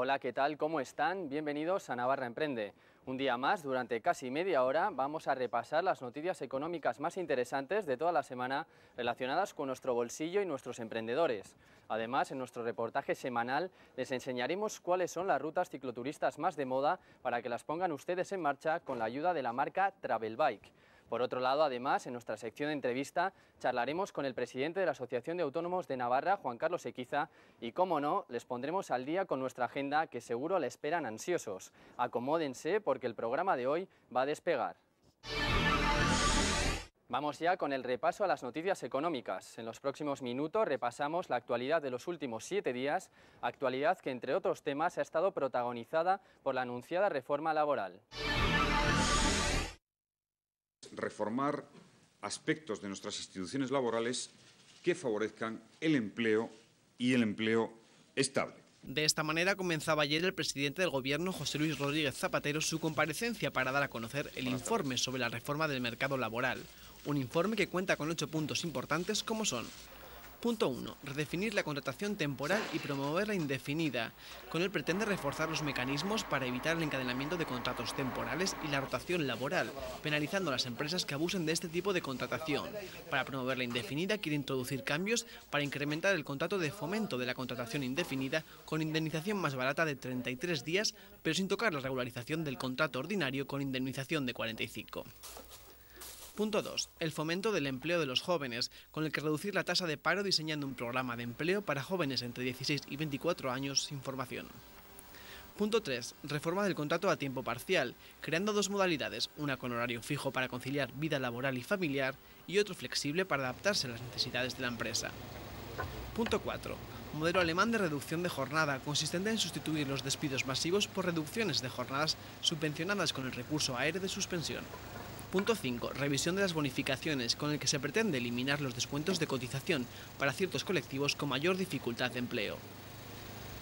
Hola, ¿qué tal? ¿Cómo están? Bienvenidos a Navarra Emprende. Un día más, durante casi media hora, vamos a repasar las noticias económicas más interesantes de toda la semana relacionadas con nuestro bolsillo y nuestros emprendedores. Además, en nuestro reportaje semanal les enseñaremos cuáles son las rutas cicloturistas más de moda para que las pongan ustedes en marcha con la ayuda de la marca Travel Bike. Por otro lado, además, en nuestra sección de entrevista charlaremos con el presidente de la Asociación de Autónomos de Navarra, Juan Carlos Equiza, y como no, les pondremos al día con nuestra agenda que seguro le esperan ansiosos. Acomódense porque el programa de hoy va a despegar. Vamos ya con el repaso a las noticias económicas. En los próximos minutos repasamos la actualidad de los últimos siete días, actualidad que entre otros temas ha estado protagonizada por la anunciada reforma laboral reformar aspectos de nuestras instituciones laborales que favorezcan el empleo y el empleo estable. De esta manera comenzaba ayer el presidente del Gobierno, José Luis Rodríguez Zapatero, su comparecencia para dar a conocer el informe sobre la reforma del mercado laboral, un informe que cuenta con ocho puntos importantes como son Punto 1. Redefinir la contratación temporal y promover la indefinida. Con él pretende reforzar los mecanismos para evitar el encadenamiento de contratos temporales y la rotación laboral, penalizando a las empresas que abusen de este tipo de contratación. Para promover la indefinida quiere introducir cambios para incrementar el contrato de fomento de la contratación indefinida con indemnización más barata de 33 días, pero sin tocar la regularización del contrato ordinario con indemnización de 45. Punto 2. El fomento del empleo de los jóvenes, con el que reducir la tasa de paro diseñando un programa de empleo para jóvenes entre 16 y 24 años sin formación. Punto 3. Reforma del contrato a tiempo parcial, creando dos modalidades, una con horario fijo para conciliar vida laboral y familiar y otro flexible para adaptarse a las necesidades de la empresa. Punto 4. Modelo alemán de reducción de jornada, consistente en sustituir los despidos masivos por reducciones de jornadas subvencionadas con el recurso aéreo de suspensión. Punto 5. Revisión de las bonificaciones, con el que se pretende eliminar los descuentos de cotización para ciertos colectivos con mayor dificultad de empleo.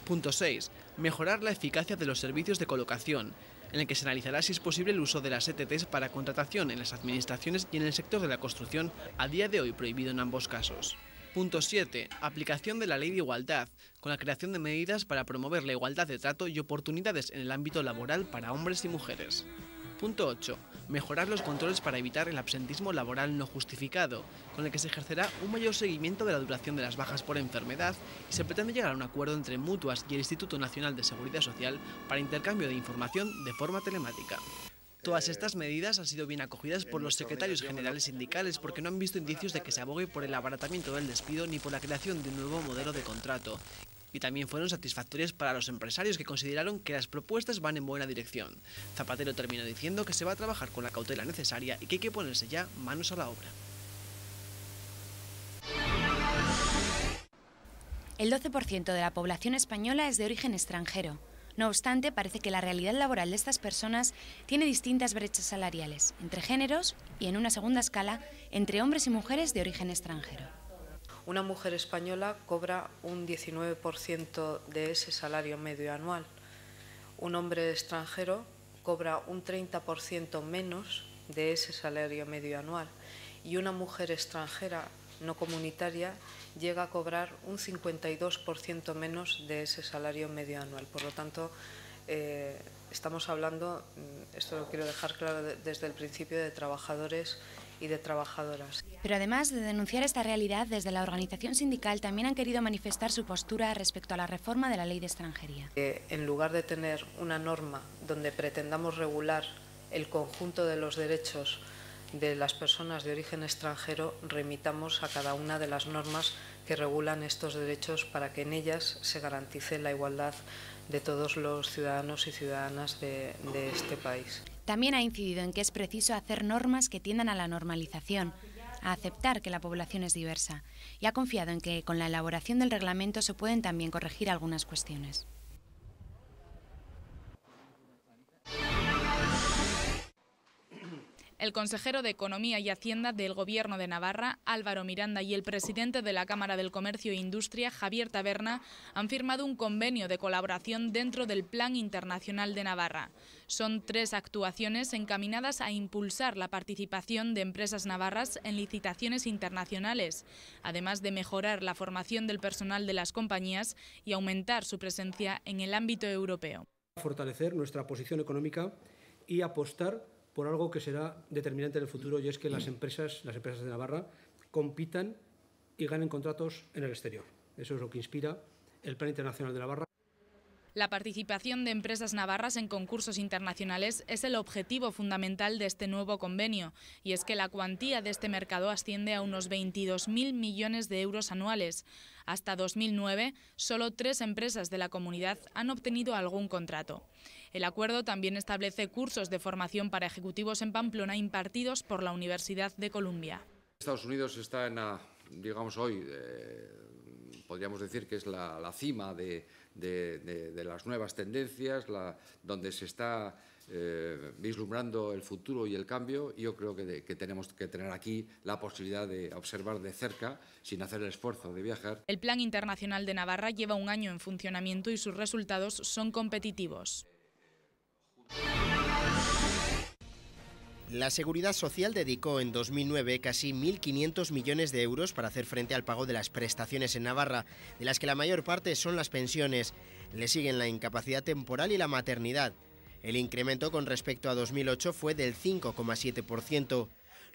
Punto 6. Mejorar la eficacia de los servicios de colocación, en el que se analizará si es posible el uso de las ETTs para contratación en las administraciones y en el sector de la construcción, a día de hoy prohibido en ambos casos. Punto 7. Aplicación de la Ley de Igualdad, con la creación de medidas para promover la igualdad de trato y oportunidades en el ámbito laboral para hombres y mujeres. Punto 8. Mejorar los controles para evitar el absentismo laboral no justificado, con el que se ejercerá un mayor seguimiento de la duración de las bajas por enfermedad y se pretende llegar a un acuerdo entre mutuas y el Instituto Nacional de Seguridad Social para intercambio de información de forma telemática. Todas eh, estas medidas han sido bien acogidas por los secretarios generales sindicales porque no han visto indicios de que se abogue por el abaratamiento del despido ni por la creación de un nuevo modelo de contrato y también fueron satisfactorias para los empresarios que consideraron que las propuestas van en buena dirección. Zapatero terminó diciendo que se va a trabajar con la cautela necesaria y que hay que ponerse ya manos a la obra. El 12% de la población española es de origen extranjero. No obstante, parece que la realidad laboral de estas personas tiene distintas brechas salariales entre géneros y, en una segunda escala, entre hombres y mujeres de origen extranjero una mujer española cobra un 19% de ese salario medio anual. Un hombre extranjero cobra un 30% menos de ese salario medio anual. Y una mujer extranjera no comunitaria llega a cobrar un 52% menos de ese salario medio anual. Por lo tanto, eh, estamos hablando, mm, esto lo quiero dejar claro desde el principio, de trabajadores y de trabajadoras. Pero además de denunciar esta realidad, desde la organización sindical también han querido manifestar su postura respecto a la reforma de la ley de extranjería. en lugar de tener una norma donde pretendamos regular el conjunto de los derechos de las personas de origen extranjero, remitamos a cada una de las normas que regulan estos derechos para que en ellas se garantice la igualdad de todos los ciudadanos y ciudadanas de este país. También ha incidido en que es preciso hacer normas que tiendan a la normalización, a aceptar que la población es diversa, y ha confiado en que con la elaboración del reglamento se pueden también corregir algunas cuestiones. El consejero de Economía y Hacienda del Gobierno de Navarra, Álvaro Miranda, y el presidente de la Cámara del Comercio e Industria, Javier Taberna, han firmado un convenio de colaboración dentro del Plan Internacional de Navarra. Son tres actuaciones encaminadas a impulsar la participación de empresas navarras en licitaciones internacionales, además de mejorar la formación del personal de las compañías y aumentar su presencia en el ámbito europeo. Fortalecer nuestra posición económica y apostar por algo que será determinante en el futuro y es que las mm. empresas, las empresas de Navarra compitan y ganen contratos en el exterior. Eso es lo que inspira el Plan Internacional de Navarra. La participación de empresas navarras en concursos internacionales es el objetivo fundamental de este nuevo convenio, y es que la cuantía de este mercado asciende a unos 22.000 millones de euros anuales. Hasta 2009, solo tres empresas de la comunidad han obtenido algún contrato. El acuerdo también establece cursos de formación para ejecutivos en Pamplona impartidos por la Universidad de Columbia. Estados Unidos está en, digamos hoy, eh, podríamos decir que es la, cima de, las nuevas tendencias, donde se está eh, vislumbrando el futuro y el cambio. Yo creo que tenemos que tener aquí la posibilidad de observar de cerca, sin hacer el esfuerzo de viajar. El Plan Internacional de Navarra lleva un año en funcionamiento y sus resultados son competitivos. La Seguridad Social dedicó en 2009 casi 1.500 millones de euros para hacer frente al pago de las prestaciones en Navarra, de las que la mayor parte son las pensiones. Le siguen la incapacidad temporal y la maternidad. El incremento con respecto a 2008 fue del 5,7%.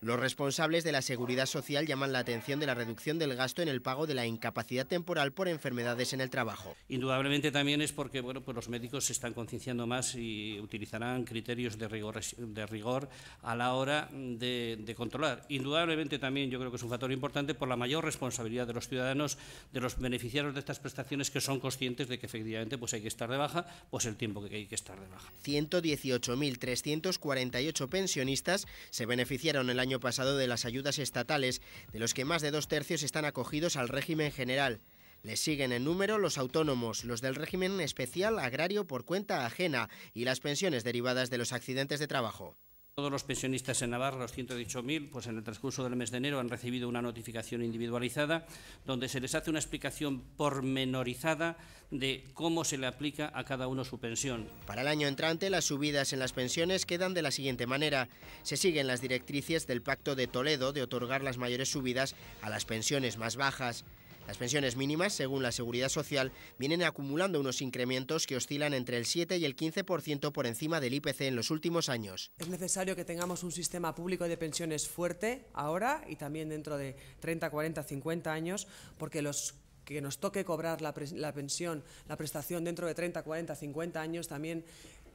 Los responsables de la seguridad social llaman la atención de la reducción del gasto en el pago de la incapacidad temporal por enfermedades en el trabajo. Indudablemente también es porque bueno, pues los médicos se están concienciando más y utilizarán criterios de rigor, de rigor a la hora de, controlar. Indudablemente también yo creo que es un factor importante por la mayor responsabilidad de los ciudadanos, de los beneficiarios de estas prestaciones que son conscientes de que efectivamente pues hay que estar de baja, pues el tiempo que hay que estar de baja. 118.348 pensionistas se beneficiaron el año pasado de las ayudas estatales, de los que más de dos tercios están acogidos al régimen general. Les siguen en número los autónomos, los del régimen especial agrario por cuenta ajena y las pensiones derivadas de los accidentes de trabajo. Todos los pensionistas en Navarra, los 118.000, pues en el transcurso del mes de enero han recibido una notificación individualizada donde se les hace una explicación pormenorizada de cómo se le aplica a cada uno su pensión. Para el año entrante, las subidas en las pensiones quedan de la siguiente manera. Se siguen las directrices del Pacto de Toledo de otorgar las mayores subidas a las pensiones más bajas. Las pensiones mínimas, según la Seguridad Social, vienen acumulando unos incrementos que oscilan entre el 7 y el 15% por encima del IPC en los últimos años. Es necesario que tengamos un sistema público de pensiones fuerte ahora y también dentro de 30, 40, 50 años, porque los que nos toque cobrar la, la, pensión, la prestación dentro de 30, 40, 50 años, también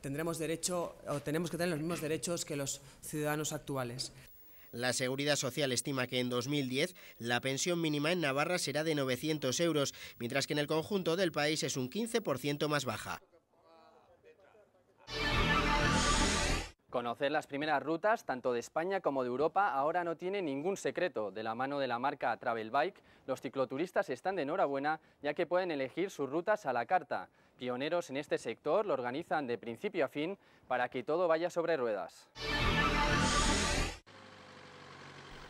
tendremos derecho o tenemos que tener los mismos derechos que los ciudadanos actuales. La Seguridad Social estima que en 2010 la pensión mínima en Navarra será de 900 euros, mientras que en el conjunto del país es un 15% más baja. Conocer las primeras rutas, tanto de España como de Europa, ahora no tiene ningún secreto. De la mano de la marca Travel Bike, los cicloturistas están de enhorabuena, ya que pueden elegir sus rutas a la carta. Pioneros en este sector lo organizan de principio a fin para que todo vaya sobre ruedas.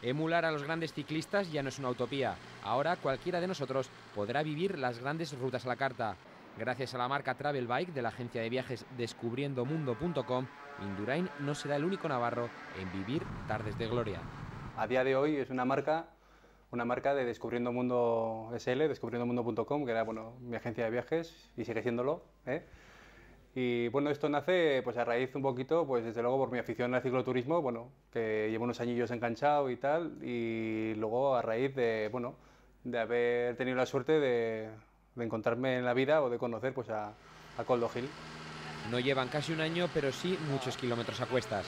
Emular a los grandes ciclistas ya no es una utopía. Ahora cualquiera de nosotros podrá vivir las grandes rutas a la carta. Gracias a la marca Travel Bike de la agencia de viajes descubriendomundo.com, Indurain no será el único navarro en vivir tardes de gloria. A día de hoy es una marca, una marca de Descubriendo Mundo SL, descubriendomundo.com, que era bueno, mi agencia de viajes y sigue siéndolo. ¿eh? Y bueno, esto nace pues a raíz un poquito, pues desde luego por mi afición al cicloturismo, bueno, que llevo unos añillos enganchado y tal, y luego a raíz de, bueno, de haber tenido la suerte de, encontrarme en la vida o de conocer pues a, a Coldo Gil. No llevan casi un año, pero sí muchos kilómetros a cuestas.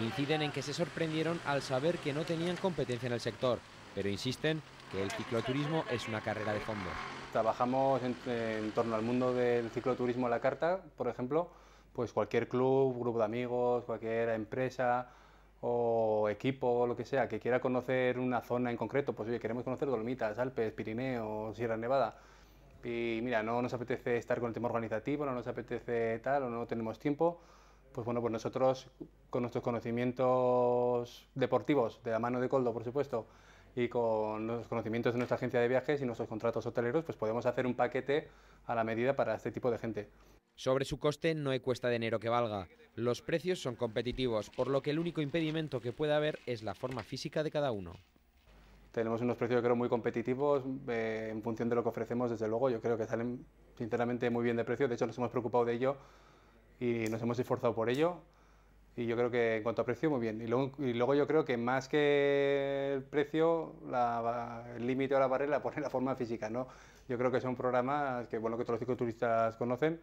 Inciden en que se sorprendieron al saber que no tenían competencia en el sector, pero insisten que el cicloturismo es una carrera de fondo. Trabajamos en, torno al mundo del cicloturismo a la carta, por ejemplo, pues cualquier club, grupo de amigos, cualquier empresa o equipo, o lo que sea, que quiera conocer una zona en concreto, pues oye, queremos conocer Dolomitas, Alpes, Pirineo, Sierra Nevada, y mira, no nos apetece estar con el tema organizativo, no nos apetece tal, o no tenemos tiempo, pues bueno, pues nosotros con nuestros conocimientos deportivos, de la mano de Coldo, por supuesto, y con los conocimientos de nuestra agencia de viajes y nuestros contratos hoteleros, pues podemos hacer un paquete a la medida para este tipo de gente. Sobre su coste no hay cuesta de enero que valga. Los precios son competitivos, por lo que el único impedimento que puede haber es la forma física de cada uno. Tenemos unos precios, creo, muy competitivos eh, en función de lo que ofrecemos, desde luego. Yo creo que salen, sinceramente, muy bien de precio. De hecho, nos hemos preocupado de ello y nos hemos esforzado por ello. Y yo creo que en cuanto a precio, muy bien. Y luego, y luego yo creo que más que el precio, el límite o la barrera la pone la forma física, ¿no? Yo creo que son programas que, bueno, que todos los cicloturistas conocen.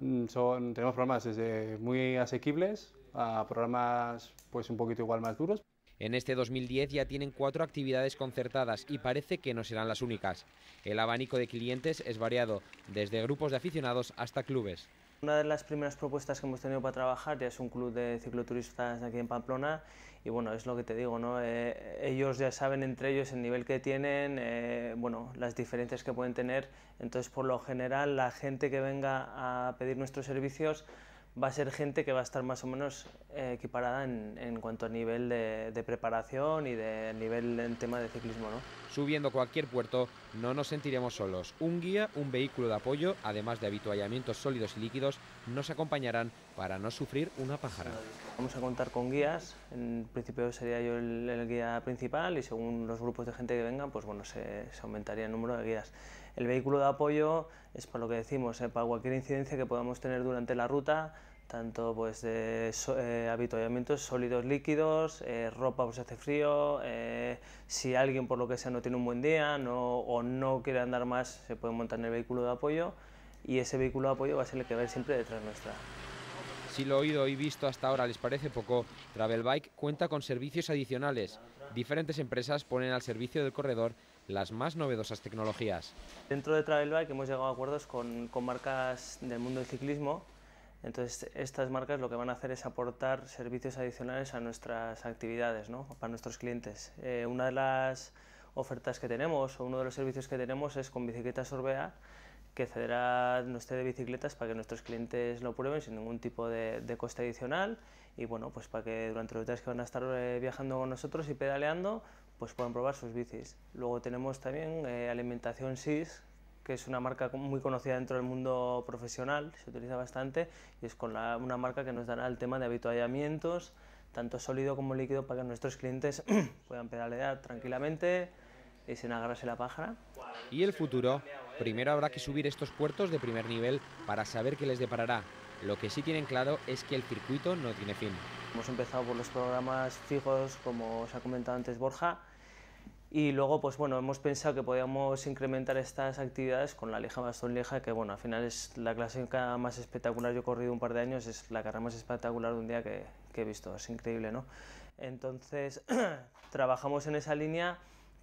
Mm, son, tenemos programas desde muy asequibles a programas pues un poquito igual más duros. En este 2010 ya tienen cuatro actividades concertadas y parece que no serán las únicas. El abanico de clientes es variado, desde grupos de aficionados hasta clubes. Una de las primeras propuestas que hemos tenido para trabajar ya es un club de cicloturistas aquí en Pamplona y bueno, es lo que te digo, ¿no? Eh, ellos ya saben entre ellos el nivel que tienen, eh, bueno, las diferencias que pueden tener, entonces por lo general la gente que venga a pedir nuestros servicios va a ser gente que va a estar más o menos eh, equiparada en, cuanto a nivel de, preparación y de nivel en tema de ciclismo. ¿no? Subiendo cualquier puerto no nos sentiremos solos. Un guía, un vehículo de apoyo, además de habituallamientos sólidos y líquidos, nos acompañarán para no sufrir una pájara. Vamos a contar con guías. En principio sería yo el, guía principal y según los grupos de gente que vengan, pues bueno, se aumentaría el número de guías. El vehículo de apoyo es para lo que decimos, eh, para cualquier incidencia que podamos tener durante la ruta, tanto pues de eh, sólidos líquidos, eh, ...ropa ropa si hace frío, si alguien por lo que sea no tiene un buen día o no quiere andar más se puede montar en el vehículo de apoyo y ese vehículo de apoyo va a ser el que va a ir siempre detrás nuestra. Si lo oído y visto hasta ahora les parece poco, ...Travel Bike cuenta con servicios adicionales. Diferentes empresas ponen al servicio del corredor las más novedosas tecnologías. Dentro de Travel hemos llegado a acuerdos con, marcas del mundo del ciclismo entonces, estas marcas lo que van a hacer es aportar servicios adicionales a nuestras actividades, para nuestros clientes. Eh, una de las ofertas que tenemos o uno de los servicios que tenemos es con bicicletas Orbea, que cederá nuestro de bicicletas para que nuestros clientes lo prueben sin ningún tipo de, de, coste adicional y bueno, pues para que durante los días que van a estar eh, viajando con nosotros y pedaleando, pues pueden probar sus bicis. Luego tenemos también eh, alimentación SIS, que es una marca muy conocida dentro del mundo profesional, se utiliza bastante y es con una marca que nos dará el tema de habituallamientos, tanto sólido como líquido, para que nuestros clientes puedan pedalear tranquilamente y sin agarrarse la pájara. ¿Y el futuro? Primero habrá que subir estos puertos de primer nivel para saber qué les deparará. Lo que sí tienen claro es que el circuito no tiene fin. Hemos empezado por los programas fijos, como os ha comentado antes Borja, y luego pues bueno, hemos pensado que podíamos incrementar estas actividades con la Lieja Bastón Lieja, que bueno, al final es la clásica más espectacular, yo he corrido un par de años, es la carrera más espectacular de un día que, he visto, es increíble, ¿no? Entonces, trabajamos en esa línea,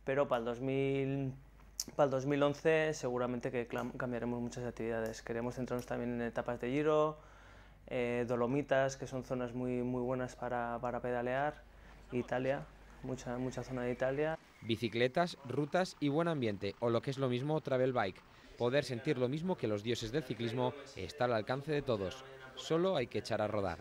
pero para el 2000 para el 2011 seguramente que cambiaremos muchas actividades. Queremos centrarnos también en etapas de giro, eh, Dolomitas, que son zonas muy, muy buenas para, para pedalear, Italia, mucha, mucha zona de Italia. Bicicletas, rutas y buen ambiente, o lo que es lo mismo, travel bike. Poder sentir lo mismo que los dioses del ciclismo está al alcance de todos. Solo hay que echar a rodar.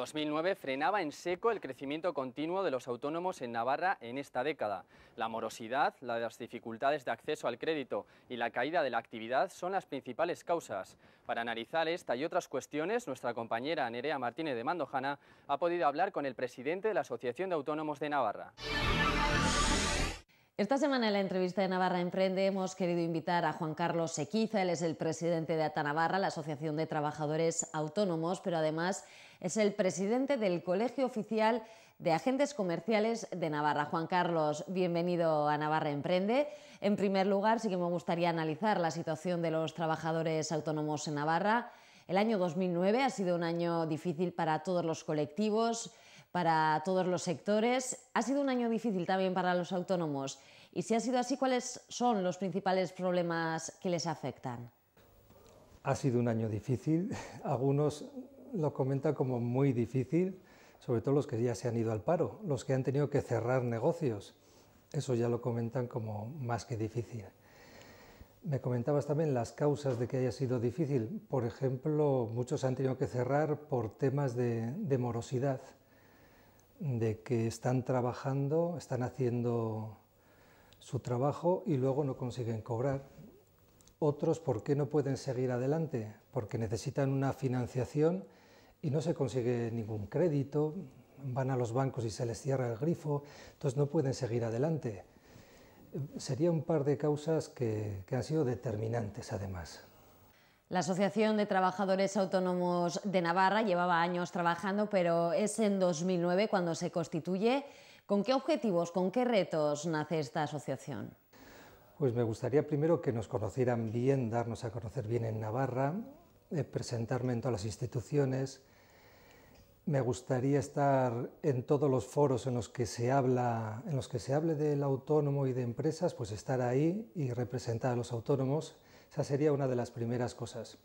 2009 frenaba en seco el crecimiento continuo de los autónomos en Navarra en esta década. La morosidad, las dificultades de acceso al crédito y la caída de la actividad son las principales causas. Para analizar esta y otras cuestiones, nuestra compañera Nerea Martínez de Mandojana ha podido hablar con el presidente de la Asociación de Autónomos de Navarra. Esta semana en la entrevista de Navarra Emprende hemos querido invitar a Juan Carlos Sequiza, él es el presidente de Ata Navarra, la Asociación de Trabajadores Autónomos, pero además es el presidente del Colegio Oficial de Agentes Comerciales de Navarra. Juan Carlos, bienvenido a Navarra Emprende. En primer lugar, sí que me gustaría analizar la situación de los trabajadores autónomos en Navarra. El año 2009 ha sido un año difícil para todos los colectivos, para todos los sectores. Ha sido un año difícil también para los autónomos. Y si ha sido así, ¿cuáles son los principales problemas que les afectan? Ha sido un año difícil. Algunos lo comentan como muy difícil, sobre todo los que ya se han ido al paro, los que han tenido que cerrar negocios. Eso ya lo comentan como más que difícil. Me comentabas también las causas de que haya sido difícil. Por ejemplo, muchos han tenido que cerrar por temas de, morosidad de que están trabajando, están haciendo su trabajo y luego no consiguen cobrar. Otros, ¿por qué no pueden seguir adelante? Porque necesitan una financiación y no se consigue ningún crédito, van a los bancos y se les cierra el grifo, entonces no pueden seguir adelante. Sería un par de causas que, que han sido determinantes además. La Asociación de Trabajadores Autónomos de Navarra llevaba años trabajando, pero es en 2009 cuando se constituye. ¿Con qué objetivos, con qué retos nace esta asociación? Pues me gustaría primero que nos conocieran bien, darnos a conocer bien en Navarra, eh, presentarme en todas las instituciones, me gustaría estar en todos los foros en los que se habla, en los que se hable del autónomo y de empresas, pues estar ahí y representar a los autónomos. Esa sería una de las primeras cosas.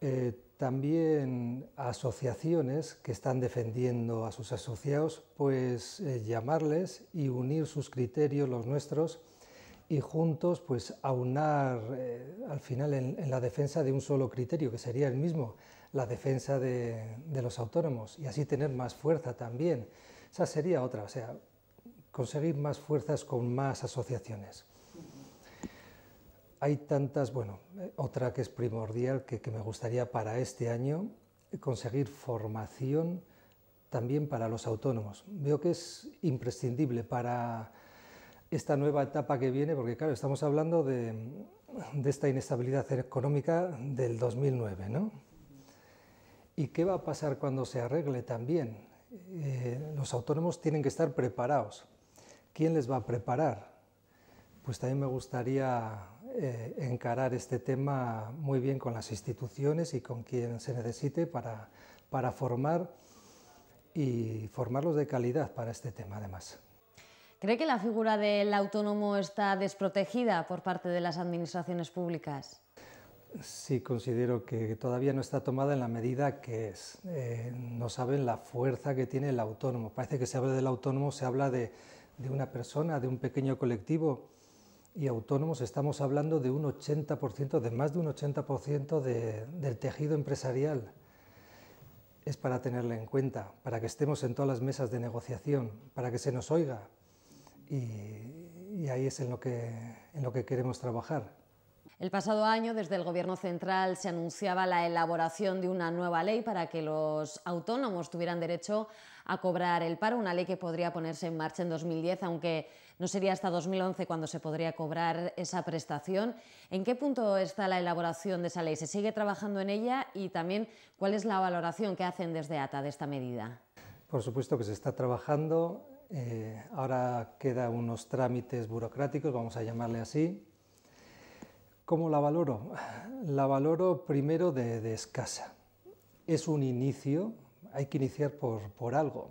Eh, también asociaciones que están defendiendo a sus asociados, pues eh, llamarles y unir sus criterios, los nuestros, y juntos pues aunar eh, al final en la defensa de un solo criterio, que sería el mismo, la defensa de, los autónomos y así tener más fuerza también. Esa sería otra, o sea, conseguir más fuerzas con más asociaciones. Hay tantas, bueno, eh, otra que es primordial, que, me gustaría para este año, conseguir formación también para los autónomos. Veo que es imprescindible para esta nueva etapa que viene, porque claro, estamos hablando de, esta inestabilidad económica del 2009, ¿no? ¿Y qué va a pasar cuando se arregle también? Eh, los autónomos tienen que estar preparados. ¿Quién les va a preparar? Pues también me gustaría eh, encarar este tema muy bien con las instituciones y con quien se necesite para, para formar y formarlos de calidad para este tema además. ¿Cree que la figura del autónomo está desprotegida por parte de las administraciones públicas? sí considero que todavía no está tomada en la medida que es. Eh, no saben la fuerza que tiene el autónomo. Parece que se habla del autónomo, se habla de, una persona, de un pequeño colectivo. Y autónomos estamos hablando de un 80%, de más de un 80% del tejido empresarial. Es para tenerla en cuenta, para que estemos en todas las mesas de negociación, para que se nos oiga. Y, ahí es en lo que queremos trabajar. El pasado año, desde el Gobierno central, se anunciaba la elaboración de una nueva ley para que los autónomos tuvieran derecho a cobrar el paro, una ley que podría ponerse en marcha en 2010, aunque no sería hasta 2011 cuando se podría cobrar esa prestación. ¿En qué punto está la elaboración de esa ley? ¿Se sigue trabajando en ella? Y también, ¿cuál es la valoración que hacen desde ATA de esta medida? Por supuesto que se está trabajando. Eh, ahora quedan unos trámites burocráticos, vamos a llamarle así, ¿Cómo la valoro? La valoro primero de, escasa. Es un inicio, hay que iniciar por, algo.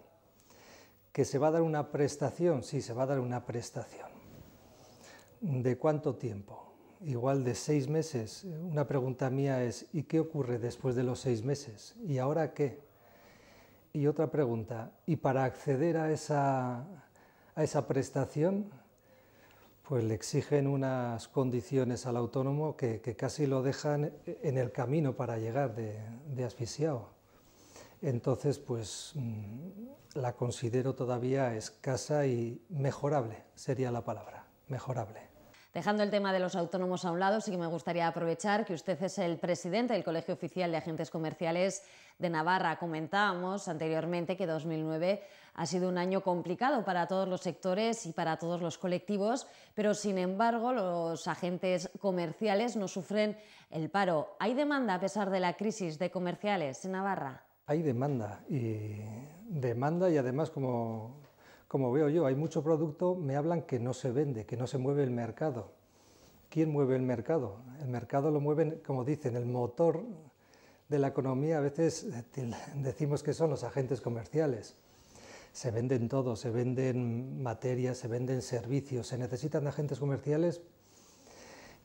¿Que se va a dar una prestación? Sí, se va a dar una prestación. ¿De cuánto tiempo? Igual de seis meses. Una pregunta mía es, ¿y qué ocurre después de los seis meses? ¿Y ahora qué? Y otra pregunta, ¿y para acceder a esa prestación pues le exigen unas condiciones al autónomo que, casi lo dejan en el camino para llegar de asfixiado. Entonces, pues mm, la considero todavía escasa y mejorable, sería la palabra, mejorable. Dejando el tema de los autónomos a un lado, sí que me gustaría aprovechar que usted es el presidente del Colegio Oficial de Agentes Comerciales de Navarra. Comentábamos anteriormente que 2009 ha sido un año complicado para todos los sectores y para todos los colectivos, pero sin embargo los agentes comerciales no sufren el paro. ¿Hay demanda a pesar de la crisis de comerciales en Navarra? Hay demanda y demanda y además como, como veo yo, hay mucho producto, me hablan que no se vende, que no se mueve el mercado. ¿Quién mueve el mercado? El mercado lo mueven, como dicen, el motor de la economía, a veces eh, decimos que son los agentes comerciales. Se venden todo, se venden materias, se venden servicios, se necesitan agentes comerciales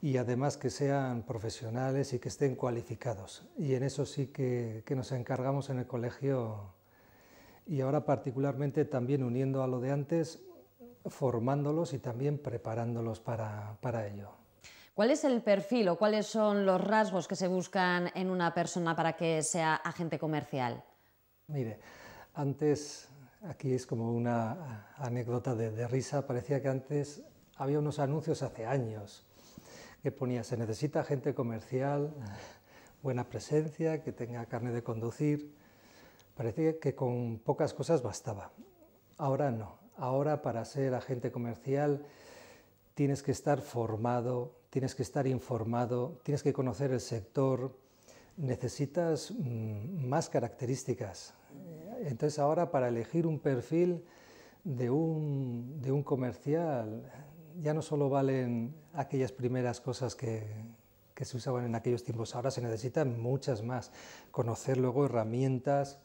y además que sean profesionales y que estén cualificados. Y en eso sí que, que nos encargamos en el colegio y ahora particularmente también uniendo a lo de antes, formándolos y también preparándolos para, ello. ¿Cuál es el perfil o cuáles son los rasgos que se buscan en una persona para que sea agente comercial? Mire, antes, aquí es como una anécdota de, de risa, parecía que antes había unos anuncios hace años que ponía, se necesita agente comercial, buena presencia, que tenga carne de conducir, Parecía que con pocas cosas bastaba. Ahora no. Ahora para ser agente comercial tienes que estar formado, tienes que estar informado, tienes que conocer el sector, necesitas mm, más características. Entonces ahora para elegir un perfil de un, de un comercial ya no solo valen aquellas primeras cosas que, que se usaban en aquellos tiempos, ahora se necesitan muchas más. Conocer luego herramientas,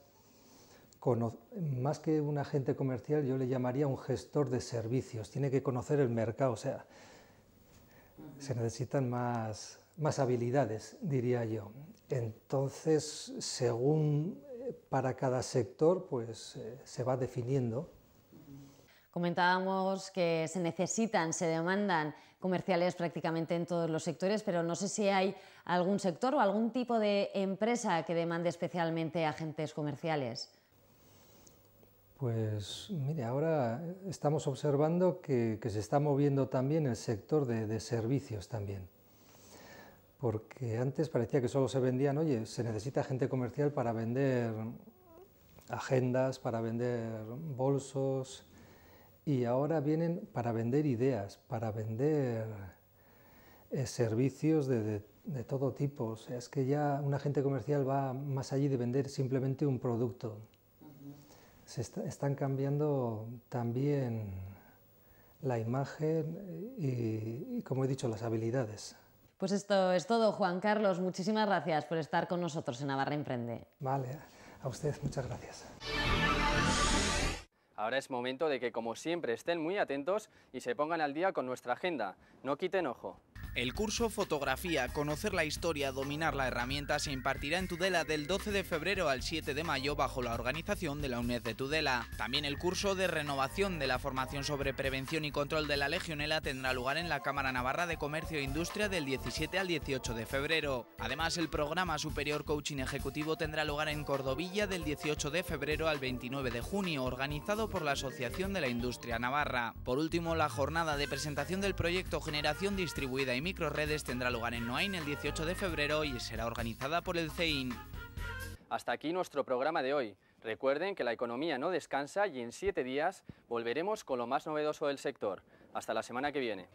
más que un agente comercial, yo le llamaría un gestor de servicios. Tiene que conocer el mercado, o sea, se necesitan más, habilidades, diría yo. Entonces, según para cada sector, pues eh, se va definiendo. Comentábamos que se necesitan, se demandan comerciales prácticamente en todos los sectores, pero no sé si hay algún sector o algún tipo de empresa que demande especialmente agentes comerciales. Pues mire, ahora estamos observando que, se está moviendo también el sector de, servicios también. Porque antes parecía que solo se vendían, oye, se necesita gente comercial para vender agendas, para vender bolsos, y ahora vienen para vender ideas, para vender eh, servicios de, todo tipo. O sea, es que ya una gente comercial va más allí de vender simplemente un producto se están cambiando también la imagen y, y, como he dicho, las habilidades. Pues esto es todo, Juan Carlos. Muchísimas gracias por estar con nosotros en Navarra Emprende. Vale, a ustedes muchas gracias. Ahora es momento de que, como siempre, estén muy atentos y se pongan al día con nuestra agenda. No quiten ojo. El curso Fotografía, Conocer la Historia, Dominar la Herramienta se impartirá en Tudela del 12 de febrero al 7 de mayo bajo la organización de la UNED de Tudela. También el curso de Renovación de la Formación sobre Prevención y Control de la Legionela tendrá lugar en la Cámara Navarra de Comercio e Industria del 17 al 18 de febrero. Además, el programa Superior Coaching Ejecutivo tendrá lugar en Cordovilla del 18 de febrero al 29 de junio, organizado por la Asociación de la Industria Navarra. Por último, la jornada de presentación del proyecto Generación Distribuida y microredes tendrá lugar en Noain el 18 de febrero y será organizada por el CEIN. Hasta aquí nuestro programa de hoy. Recuerden que la economía no descansa y en siete días volveremos con lo más novedoso del sector. Hasta la semana que viene.